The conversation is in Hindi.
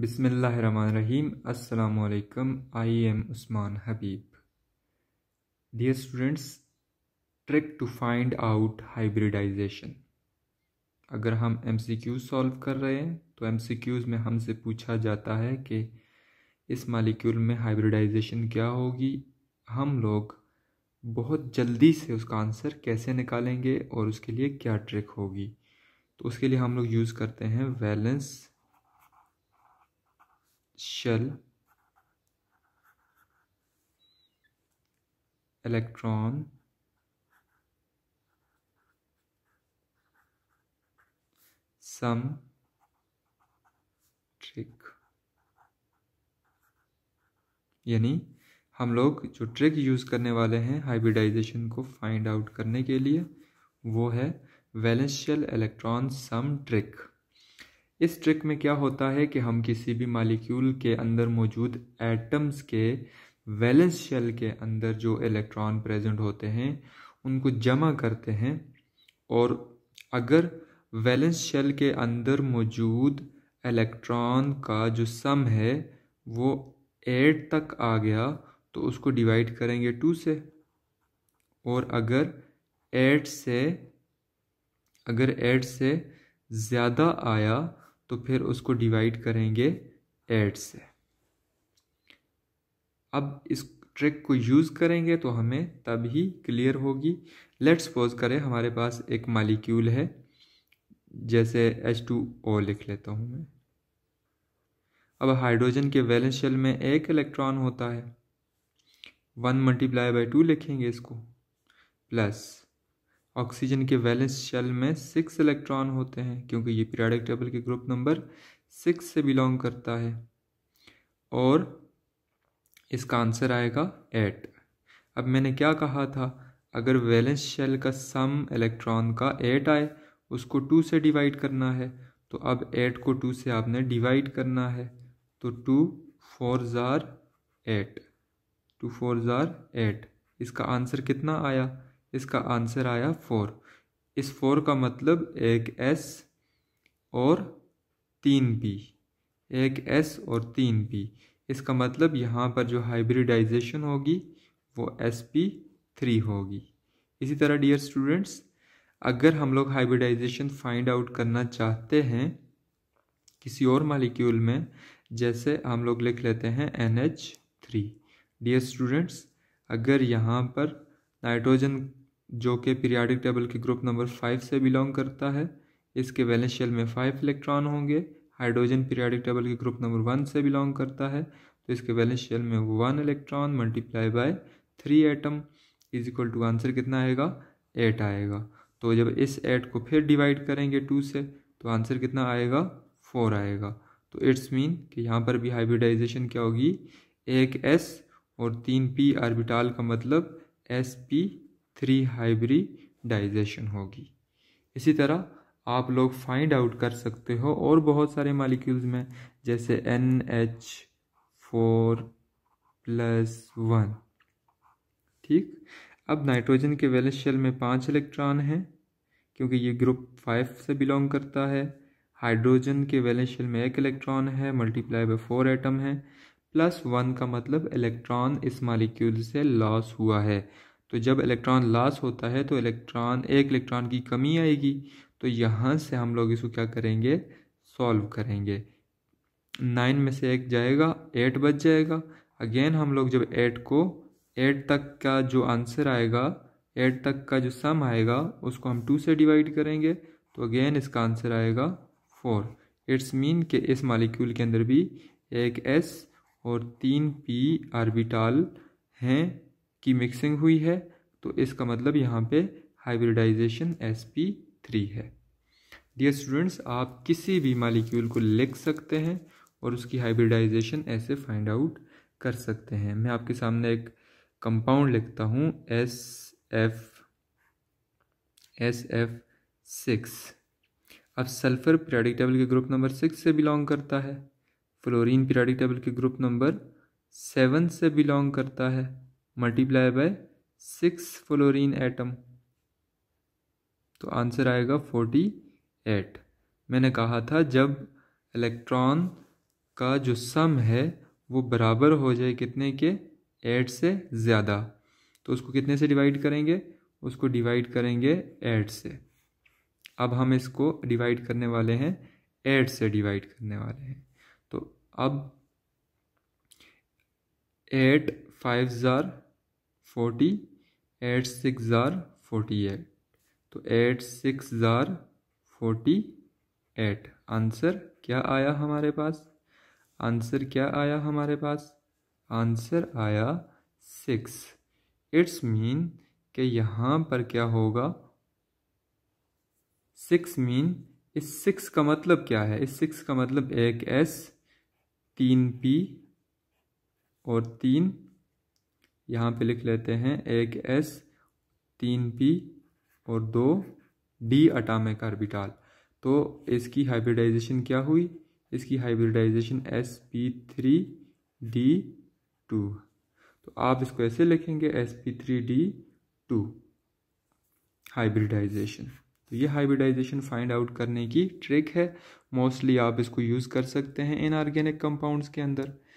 बिसमीम अल्लाम I am Usman Habib dear students trick to find out hybridization अगर हम एम सी क्यू सॉल्व कर रहे हैं तो एम सी क्यूज़ में हमसे पूछा जाता है कि इस मालिक्यूल में हाइब्रिडाइजेशन क्या होगी हम लोग बहुत जल्दी से उसका आंसर कैसे निकालेंगे और उसके लिए क्या ट्रिक होगी तो उसके लिए हम लोग यूज़ करते हैं valence shell electron sum trick यानी हम लोग जो ट्रिक यूज़ करने वाले हैं हाइब्रिडाइजेशन को फाइंड आउट करने के लिए वो है वैलेंशियल इलेक्ट्रॉन सम ट्रिक इस ट्रिक में क्या होता है कि हम किसी भी मालिक्यूल के अंदर मौजूद एटम्स के वैलेंस शेल के अंदर जो इलेक्ट्रॉन प्रेजेंट होते हैं उनको जमा करते हैं और अगर वैलेंस शेल के अंदर मौजूद इलेक्ट्रॉन का जो सम है वो एट तक आ गया तो उसको डिवाइड करेंगे टू से और अगर एट से अगर एट से ज़्यादा आया तो फिर उसको डिवाइड करेंगे एट से अब इस ट्रिक को यूज़ करेंगे तो हमें तभी क्लियर होगी लेट्स सपोज करें हमारे पास एक मालिक्यूल है जैसे एच टू ओ लिख लेता हूँ मैं अब हाइड्रोजन के वैलेंस शेल में एक इलेक्ट्रॉन होता है वन मल्टीप्लाई बाई टू लिखेंगे इसको प्लस ऑक्सीजन के वैलेंस शेल में सिक्स इलेक्ट्रॉन होते हैं क्योंकि ये पीरियाडिक टेबल के ग्रुप नंबर सिक्स से बिलोंग करता है और इसका आंसर आएगा एट अब मैंने क्या कहा था अगर वैलेंस शेल का सम इलेक्ट्रॉन का एट आए उसको टू से डिवाइड करना है तो अब एट को टू से आपने डिवाइड करना है तो two fours are eight two fours are eight इसका आंसर कितना आया इसका आंसर आया फोर इस फोर का मतलब एक एस और तीन पी एक एस और तीन पी इसका मतलब यहाँ पर जो हाइब्रिडाइजेशन होगी वो एस पी थ्री होगी इसी तरह डियर स्टूडेंट्स अगर हम लोग हाइब्रिडाइजेशन फाइंड आउट करना चाहते हैं किसी और मालिक्यूल में जैसे हम लोग लिख लेते हैं N H three dear students अगर यहाँ पर नाइट्रोजन जो कि पीरियाडिक टेबल के ग्रुप नंबर फाइव से बिलोंग करता है इसके वैलेंस शेल में फाइव इलेक्ट्रॉन होंगे हाइड्रोजन पीरियाडिक टेबल के ग्रुप नंबर वन से बिलोंग करता है तो इसके वैलेंस शेल में one electron multiply by three atom is equal to answer कितना आएगा एट आएगा तो जब इस एट को फिर डिवाइड करेंगे टू से तो आंसर कितना आएगा फोर आएगा तो इट्स मीन कि यहाँ पर भी हाइब्रिडाइजेशन क्या होगी एक एस और तीन पी आर्बिटाल का मतलब एस पी थ्री हाइब्रिडाइजेशन होगी इसी तरह आप लोग फाइंड आउट कर सकते हो और बहुत सारे मालिक्यूल्स में जैसे N H four plus one ठीक अब नाइट्रोजन के वैलेंस शेल में पांच इलेक्ट्रॉन हैं क्योंकि ये ग्रुप फाइव से बिलोंग करता है हाइड्रोजन के वैलेंस शेल में एक इलेक्ट्रॉन है मल्टीप्लाई बाय फोर एटम है प्लस वन का मतलब इलेक्ट्रॉन इस मालिक्यूल से लॉस हुआ है तो जब इलेक्ट्रॉन लॉस होता है तो इलेक्ट्रॉन एक इलेक्ट्रॉन की कमी आएगी तो यहाँ से हम लोग इसको क्या करेंगे सॉल्व करेंगे नाइन में से एक जाएगा एट बच जाएगा अगेन हम लोग जब एट को एट तक का जो आंसर आएगा एट तक का जो सम आएगा उसको हम टू से डिवाइड करेंगे तो अगेन इसका आंसर आएगा फोर इट्स मीन के इस मालिक्यूल के अंदर भी एक एस और तीन पी आर्बिटाल हैं की मिक्सिंग हुई है तो इसका मतलब यहाँ पे हाइब्रिडाइजेशन एस पी थ्री है डियर स्टूडेंट्स आप किसी भी मालिक्यूल को लिख सकते हैं और उसकी हाइब्रिडाइजेशन ऐसे फाइंड आउट कर सकते हैं मैं आपके सामने एक कंपाउंड लिखता हूँ S F S F six अब सल्फर पीरियाडिक टेबल के ग्रुप नंबर सिक्स से बिलोंग करता है फ्लोरीन पीरियाडिक टेबल के ग्रुप नंबर सेवन से बिलोंग करता है multiply by six fluorine atom तो आंसर आएगा फोर्टी एट मैंने कहा था जब इलेक्ट्रॉन का जो सम है वो बराबर हो जाए कितने के एट से ज़्यादा तो उसको कितने से डिवाइड करेंगे उसको डिवाइड करेंगे एट से अब हम इसको डिवाइड करने वाले हैं एट से डिवाइड करने वाले हैं तो अब eight fives are forty eight sixes are forty eight तो eight sixes are forty eight answer क्या आया हमारे पास आंसर क्या आया हमारे पास आंसर आया सिक्स इट्स मीन कि यहाँ पर क्या होगा सिक्स मीन इस सिक्स का मतलब क्या है इस सिक्स का मतलब एक एस तीन पी और तीन यहाँ पे लिख लेते हैं एक एस तीन पी और दो डी अटामिक आर्बिटाल तो इसकी हाइब्रिडाइजेशन क्या हुई इसकी hybridization S P three D two तो आप इसको ऐसे लिखेंगे S P three D two hybridization तो ये हाइब्रिडाइजेशन फाइंड आउट करने की ट्रिक है मोस्टली आप इसको यूज़ कर सकते हैं इनऑर्गेनिक कंपाउंड्स के अंदर